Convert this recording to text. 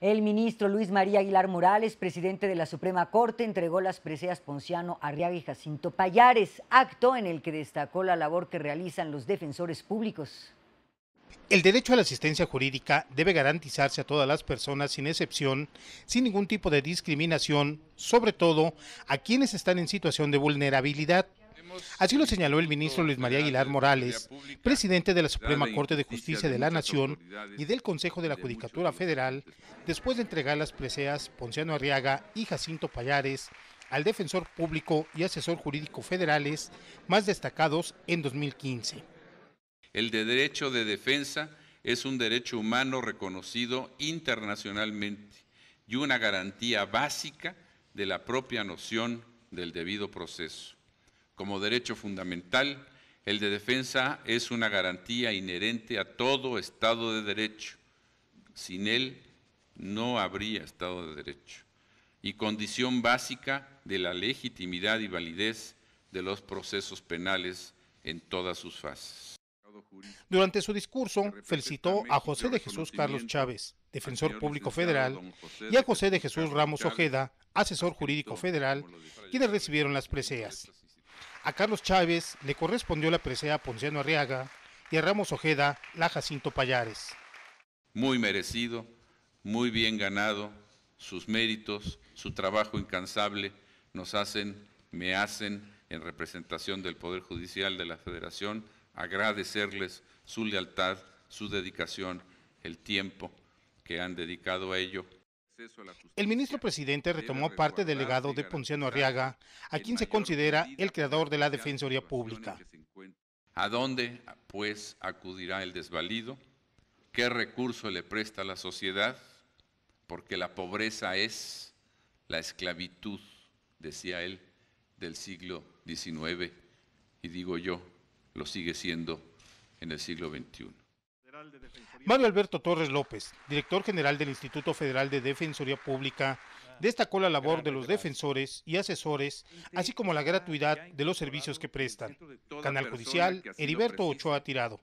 El ministro Luis María Aguilar Morales, presidente de la Suprema Corte, entregó las preseas Ponciano Arriaga y Jacinto Payares, acto en el que destacó la labor que realizan los defensores públicos. El derecho a la asistencia jurídica debe garantizarse a todas las personas sin excepción, sin ningún tipo de discriminación, sobre todo a quienes están en situación de vulnerabilidad. Así lo señaló el ministro Luis María Aguilar Morales, presidente de la Suprema Corte de Justicia de la Nación y del Consejo de la Judicatura Federal, después de entregar las preseas Ponciano Arriaga y Jacinto Payares al defensor público y asesor jurídico federales más destacados en 2015. El derecho de defensa es un derecho humano reconocido internacionalmente y una garantía básica de la propia noción del debido proceso como derecho fundamental, el de defensa es una garantía inherente a todo Estado de Derecho. Sin él no habría Estado de Derecho y condición básica de la legitimidad y validez de los procesos penales en todas sus fases. Durante su discurso, felicitó a José de Jesús Carlos Chávez, defensor público federal, y a José de Jesús Ramos Ojeda, asesor jurídico federal, quienes recibieron las preseas. A Carlos Chávez le correspondió la presea a Ponciano Arriaga y a Ramos Ojeda la Jacinto Payares. Muy merecido, muy bien ganado, sus méritos, su trabajo incansable nos hacen, me hacen, en representación del Poder Judicial de la Federación, agradecerles su lealtad, su dedicación, el tiempo que han dedicado a ello el ministro presidente retomó parte del legado de Ponciano Arriaga, a quien se considera el creador de la Defensoría Pública. ¿A dónde, pues, acudirá el desvalido? ¿Qué recurso le presta la sociedad? Porque la pobreza es la esclavitud, decía él, del siglo XIX, y digo yo, lo sigue siendo en el siglo XXI. Mario Alberto Torres López, director general del Instituto Federal de Defensoría Pública, ah, destacó la labor de los defensores y asesores, así como la gratuidad de los servicios que prestan. Canal Judicial, Heriberto Ochoa Tirado.